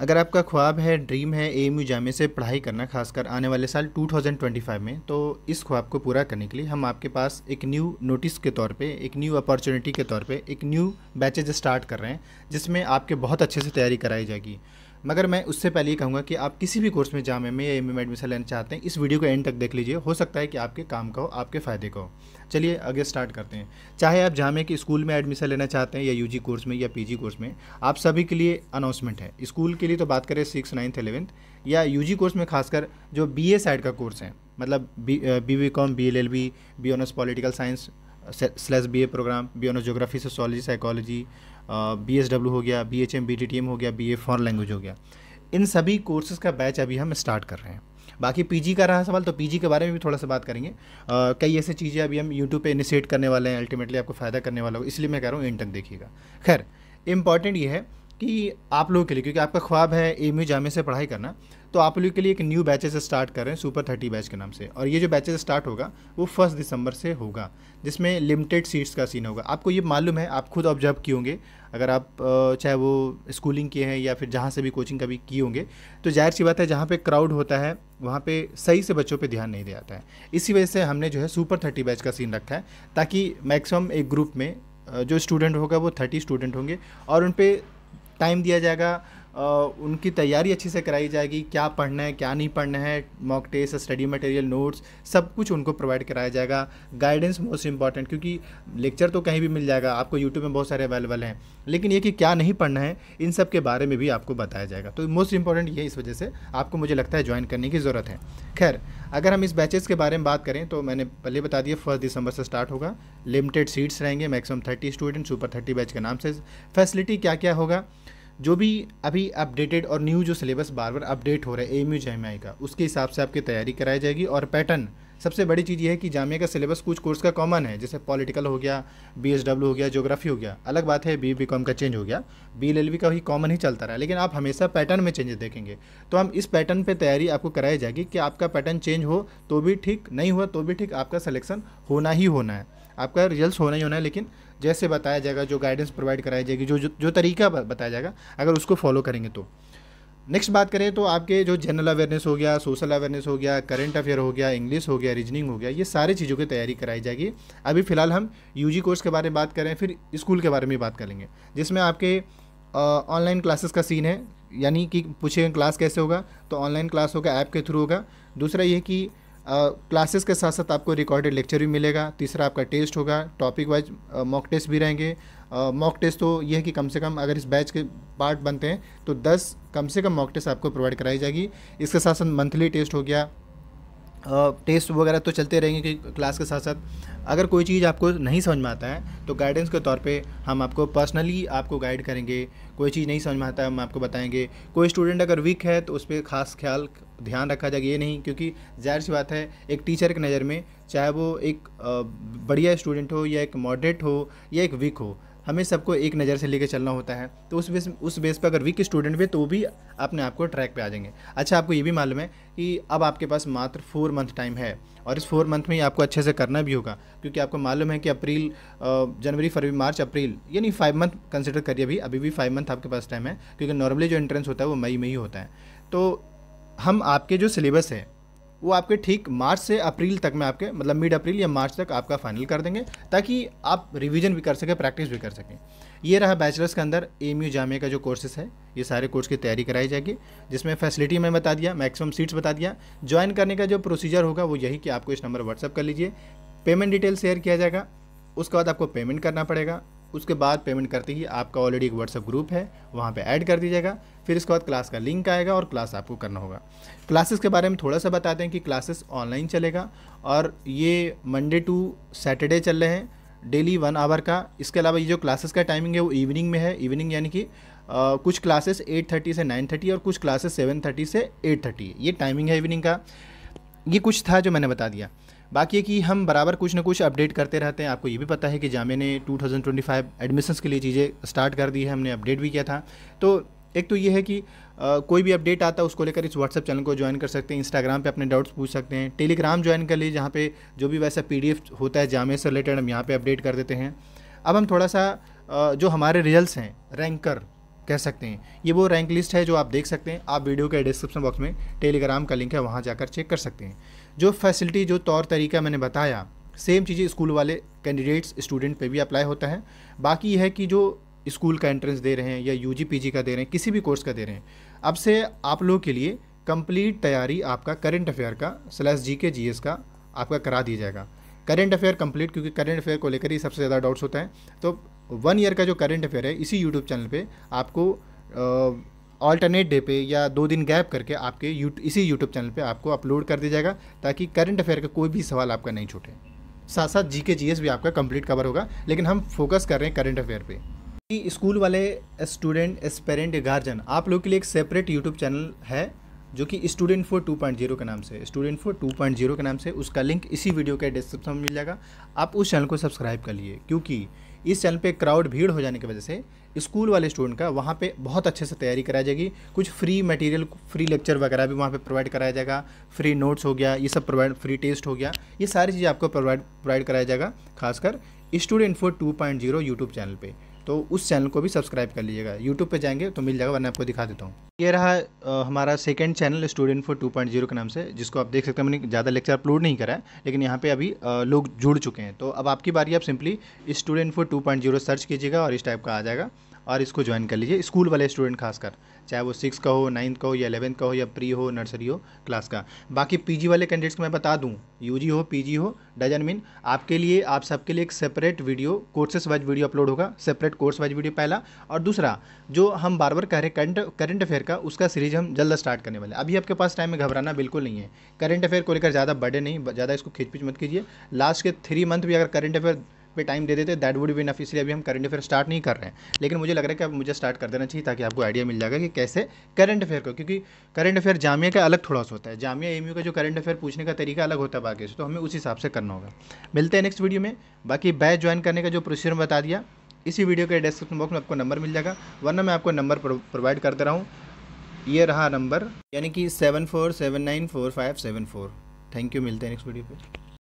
अगर आपका ख्वाब है ड्रीम है ए एम जामे से पढ़ाई करना खासकर आने वाले साल 2025 में तो इस ख्वाब को पूरा करने के लिए हम आपके पास एक न्यू नोटिस के तौर पे एक न्यू अपॉर्चुनिटी के तौर पे एक न्यू बैचेज स्टार्ट कर रहे हैं जिसमें आपके बहुत अच्छे से तैयारी कराई जाएगी मगर मैं उससे पहले ये कहूँगा कि आप किसी भी कोर्स में जामे में या एम में एडमिशन लेना चाहते हैं इस वीडियो को एंड तक देख लीजिए हो सकता है कि आपके काम का हो आपके फ़ायदे का हो चलिए आगे स्टार्ट करते हैं चाहे आप जामे के स्कूल में एडमिशन लेना चाहते हैं या यू कोर्स में या पी कोर्स में आप सभी के लिए अनाउंसमेंट है स्कूल के लिए तो बात करें सिक्स नाइन्थ एलेवंथ या यू कोर्स में खासकर जो बी साइड का कोर्स है मतलब B B com B L L B B honours political science slash B programme B honours geography sociology psychology B S W हो गया B H M B T T M हो गया B ए foreign language हो गया इन सभी courses का batch अभी हम स्टार्ट कर रहे हैं बाकी पीजी का रहा सवाल तो पीजी के बारे में भी थोड़ा सा बात करेंगे कई ऐसी चीज़ें अभी हम यूट्यूब पे इनिशिएट करने वाले हैं अल्टीमेटली आपको फ़ायदा करने वाला हो इसलिए मैं कह रहा हूँ एंड तक देखिएगा खैर इंपॉर्टेंट ये है कि आप लोगों के लिए क्योंकि आपका ख्वाब है एम यू जामे से पढ़ाई करना तो आप लोग के लिए एक न्यू बैचेस स्टार्ट कर रहे हैं सुपर थर्टी बैच के नाम से और ये जो बैचेज़ स्टार्ट होगा वो फर्स्ट दिसंबर से होगा जिसमें लिमिटेड सीट्स का सीन होगा आपको ये मालूम है आप खुद ऑब्जर्व किए होंगे अगर आप चाहे वो स्कूलिंग किए हैं या फिर जहाँ से भी कोचिंग कभी किए होंगे तो जाहिर सी बात है जहाँ पे क्राउड होता है वहाँ पे सही से बच्चों पे ध्यान नहीं दिया जाता है इसी वजह से हमने जो है सुपर थर्टी बैच का सीन रखा है ताकि मैक्सिमम एक ग्रुप में जो स्टूडेंट होगा वो थर्टी स्टूडेंट होंगे और उन पर टाइम दिया जाएगा उनकी तैयारी अच्छी से कराई जाएगी क्या पढ़ना है क्या नहीं पढ़ना है mock test study material notes सब कुछ उनको प्रोवाइड कराया जाएगा गाइडेंस मोस्ट इंपॉर्टेंट क्योंकि लेक्चर तो कहीं भी मिल जाएगा आपको यूट्यूब में बहुत सारे अवेलेबल हैं लेकिन ये कि क्या नहीं पढ़ना है इन सब के बारे में भी आपको बताया जाएगा तो मोस्ट इंपॉर्टेंट ये इस वजह से आपको मुझे लगता है ज्वाइन करने की ज़रूरत है खैर अगर हम इस बैचेस के बारे में बात करें तो मैंने पहले बता दिया फर्स्ट दिसंबर से स्टार्ट होगा लिमिटेड सीट्स रहेंगे maximum thirty student super thirty batch के नाम से फैसिलिटी क्या क्या होगा जो भी अभी अपडेटेड और न्यू जो सिलेबस बार बार अपडेट हो रहा है एम यू का उसके हिसाब से आपकी तैयारी कराई जाएगी और पैटर्न सबसे बड़ी चीज़ यह है कि जामिया का सिलेबस कुछ कोर्स का कॉमन है जैसे पॉलिटिकल हो गया बी हो गया ज्योग्राफी हो गया अलग बात है बी बी का चेंज हो गया बी का ही कॉमन ही चलता रहा लेकिन आप हमेशा पैटर्न में चेंजेस देखेंगे तो हम इस पैटर्न पर तैयारी आपको कराई जाएगी कि आपका पैटर्न चेंज हो तो भी ठीक नहीं हुआ तो भी ठीक आपका सलेक्शन होना ही होना है आपका रिजल्ट होना ही होना है लेकिन जैसे बताया जाएगा जो गाइडेंस प्रोवाइड कराई जाएगी जो जो तरीका बताया जाएगा अगर उसको फॉलो करेंगे तो नेक्स्ट बात करें तो आपके जो जनरल अवेयरनेस हो गया सोशल अवेयरनेस हो गया करंट अफेयर हो गया इंग्लिश हो गया रीजनिंग हो गया ये सारी चीज़ों की तैयारी कराई जाएगी अभी फ़िलहाल हम यूजी कोर्स के बारे में बात करें फिर स्कूल के बारे में बात करेंगे जिसमें आपके ऑनलाइन क्लासेस का सीन है यानी कि पूछे क्लास कैसे होगा तो ऑनलाइन क्लास होगा ऐप के थ्रू होगा दूसरा ये कि क्लासेस के साथ साथ आपको रिकॉर्डेड लेक्चर भी मिलेगा तीसरा आपका टेस्ट होगा टॉपिक वाइज मॉक टेस्ट भी रहेंगे मॉक टेस्ट तो यह है कि कम से कम अगर इस बैच के पार्ट बनते हैं तो 10 कम से कम मॉक टेस्ट आपको प्रोवाइड कराई जाएगी इसके साथ साथ मंथली टेस्ट हो गया टेस्ट वगैरह तो चलते रहेंगे क्लास के साथ साथ अगर कोई चीज़ आपको नहीं समझ में आता है तो गाइडेंस के तौर पे हम आपको पर्सनली आपको गाइड करेंगे कोई चीज़ नहीं समझ में आता है हम आपको बताएंगे कोई स्टूडेंट अगर वीक है तो उस पर खास ख्याल ध्यान रखा जाएगा ये नहीं क्योंकि जाहिर सी बात है एक टीचर की नज़र में चाहे वो एक बढ़िया स्टूडेंट हो या एक मॉडरेट हो या एक वीक हो हमें सबको एक नज़र से लेकर चलना होता है तो उस बेस उस बेस पर अगर वीक स्टूडेंट भी तो भी अपने आप को ट्रैक पे आ जाएंगे अच्छा आपको ये भी मालूम है कि अब आपके पास मात्र फोर मंथ टाइम है और इस फोर मंथ में ही आपको अच्छे से करना भी होगा क्योंकि आपको मालूम है कि अप्रैल जनवरी फरवरी मार्च अप्रैल यानी फाइव मंथ कंसिडर करिए अभी अभी भी फाइव मंथ आपके पास टाइम है क्योंकि नॉर्मली जो एंट्रेंस होता है वो मई में ही होता है तो हम आपके जो सिलेबस है वो आपके ठीक मार्च से अप्रैल तक में आपके मतलब मिड अप्रैल या मार्च तक आपका फाइनल कर देंगे ताकि आप रिवीजन भी कर सकें प्रैक्टिस भी कर सकें ये रहा बैचलर्स के अंदर एम यू जामे का जो कोर्सेस है ये सारे कोर्स की तैयारी कराई जाएगी जिसमें फैसिलिटी मैं बता दिया मैक्सिमम सीट्स बता दिया ज्वाइन करने का जो प्रोसीजर होगा वो यही कि आपको इस नंबर व्हाट्सअप कर लीजिए पेमेंट डिटेल शेयर किया जाएगा उसके बाद आपको पेमेंट करना पड़ेगा उसके बाद पेमेंट करते ही आपका ऑलरेडी एक व्हाट्सअप ग्रुप है वहाँ पे ऐड कर दीजिएगा फिर इसके बाद क्लास का लिंक आएगा और क्लास आपको करना होगा क्लासेस के बारे में थोड़ा सा बताते हैं कि क्लासेस ऑनलाइन चलेगा और ये मंडे टू सैटरडे चल रहे हैं डेली वन आवर का इसके अलावा ये जो क्लासेस का टाइमिंग है वो इवनिंग में है इवनिंग यानी कि कुछ क्लासेस 8:30 से 9:30 और कुछ क्लासेस 7:30 से 8:30 ये टाइमिंग है इवनिंग का ये कुछ था जो मैंने बता दिया बाकी है कि हम बराबर कुछ ना कुछ अपडेट करते रहते हैं आपको ये भी पता है कि जामे ने 2025 एडमिशन्स के लिए चीज़ें स्टार्ट कर दी है हमने अपडेट भी किया था तो एक तो ये है कि आ, कोई भी अपडेट आता है उसको लेकर इस व्हाट्सअप चैनल को ज्वाइन कर सकते हैं इंस्टाग्राम पे अपने डाउट्स पूछ सकते हैं टेलीग्राम ज्वाइन कर लीजिए जहाँ पे जो भी वैसा पी होता है जामे से रिलेटेड हम यहाँ पर अपडेट कर देते हैं अब हम थोड़ा सा आ, जो हमारे रिजल्ट हैं रैंकर कह सकते हैं ये वो रैंक लिस्ट है जो आप देख सकते हैं आप वीडियो के डिस्क्रिप्शन बॉक्स में टेलीग्राम का लिंक है वहाँ जाकर चेक कर सकते हैं जो फैसिलिटी जो तौर तरीका मैंने बताया सेम चीज़ें स्कूल वाले कैंडिडेट्स स्टूडेंट पे भी अप्लाई होता है बाकी यह है कि जो स्कूल का एंट्रेंस दे रहे हैं या यू जी का दे रहे हैं किसी भी कोर्स का दे रहे हैं अब से आप लोगों के लिए कंप्लीट तैयारी आपका करेंट अफेयर का स्लैश जी के जी का आपका करा दिया जाएगा करेंट अफेयर कंप्लीट क्योंकि करेंट अफेयर को लेकर ही सबसे ज़्यादा डाउट्स होता है तो वन ईयर का जो करंट अफेयर है इसी यूट्यूब चैनल पे आपको ऑल्टरनेट डे पे या दो दिन गैप करके आपके यू इसी यूट्यूब चैनल पे आपको अपलोड कर दिया जाएगा ताकि करंट अफेयर का कोई भी सवाल आपका नहीं छूटे साथ साथ जी के जी एस भी आपका कंप्लीट कवर होगा लेकिन हम फोकस कर रहे हैं करंट अफेयर पे कि स्कूल वाले स्टूडेंट पेरेंट गार्जियन आप लोग के लिए एक सेपरेट यूट्यूब चैनल है जो कि student four two point zero के नाम से student four two point zero के नाम से उसका लिंक इसी वीडियो के डिस्क्रिप्शन में मिल जाएगा आप उस चैनल को सब्सक्राइब कर लिए क्योंकि इस चैनल पे क्राउड भीड़ हो जाने की वजह से स्कूल वाले स्टूडेंट का वहाँ पे बहुत अच्छे से तैयारी कराई जाएगी कुछ फ्री मटेरियल फ्री लेक्चर वगैरह भी वहाँ पे प्रोवाइड कराया जाएगा फ्री नोट्स हो गया ये सब प्रोवाइड फ्री टेस्ट हो गया ये सारी चीज़ें आपको प्रोवाइड प्रोवाइड कराया जाएगा खासकर student four two point zero YouTube channel पर तो उस चैनल को भी सब्सक्राइब कर लीजिएगा यूट्यूब पे जाएंगे तो मिल जाएगा वरना आपको दिखा देता हूँ ये रहा आ, हमारा सेकंड चैनल स्टूडेंट फॉर 2.0 के नाम से जिसको आप देख सकते हैं मैंने ज़्यादा लेक्चर अपलोड नहीं करा है लेकिन यहाँ पे अभी आ, लोग जुड़ चुके हैं तो अब आपकी बारी आप simply student for two search कीजिएगा और इस टाइप का आ जाएगा और इसको ज्वाइन कर लीजिए स्कूल वाले स्टूडेंट खासकर चाहे वो सिक्स का हो नाइन्थ का हो या एलेवंथ का हो या प्री हो नर्सरी हो क्लास का बाकी पीजी वाले कैंडिडेट्स को मैं बता दूं यूजी हो पीजी हो डजन मीन आपके लिए आप सबके लिए एक separate video courses wise video upload होगा सेपरेट कोर्स वाइज वीडियो पहला और दूसरा जो हम बार बार कह रहे करंट करंट अफेयर का उसका सीरीज हम जल्द स्टार्ट करने वाले अभी आपके पास टाइम में घबराना बिल्कुल नहीं है करंट अफेयर को लेकर ज़्यादा बड़े नहीं ज़्यादा इसको खींच मत कीजिए लास्ट के थ्री मंथ भी अगर करंट अफेयर पे टाइम दे देते दैट वुड भी नफ इसलिए अभी हम करंट अफेयर स्टार्ट नहीं कर रहे हैं लेकिन मुझे लग रहा है कि अब मुझे स्टार्ट कर देना चाहिए ताकि आपको आइडिया मिल जाएगा कि कैसे करंट अफेयर को क्योंकि करंट अफेयर जामिया का अलग थोड़ा सा होता है जामिया एम का जो करंट अफेयर पूछने का तरीका अलग होता है बाकी से तो हमें उस हिसाब से करना होगा मिलते हैं नेक्स्ट वीडियो में बाकी बैच ज्वाइन करने का जो प्रोसीजर बता दिया इसी वीडियो के डिस्क्रिप्शन बॉक्स में आपको नंबर मिल जाएगा वरना मैं आपको नंबर प्रोवाइड करते रहा हूँ ये रहा नंबर यानी कि seven four seven nine four five seven four thank you मिलते हैं नेक्स्ट वीडियो पे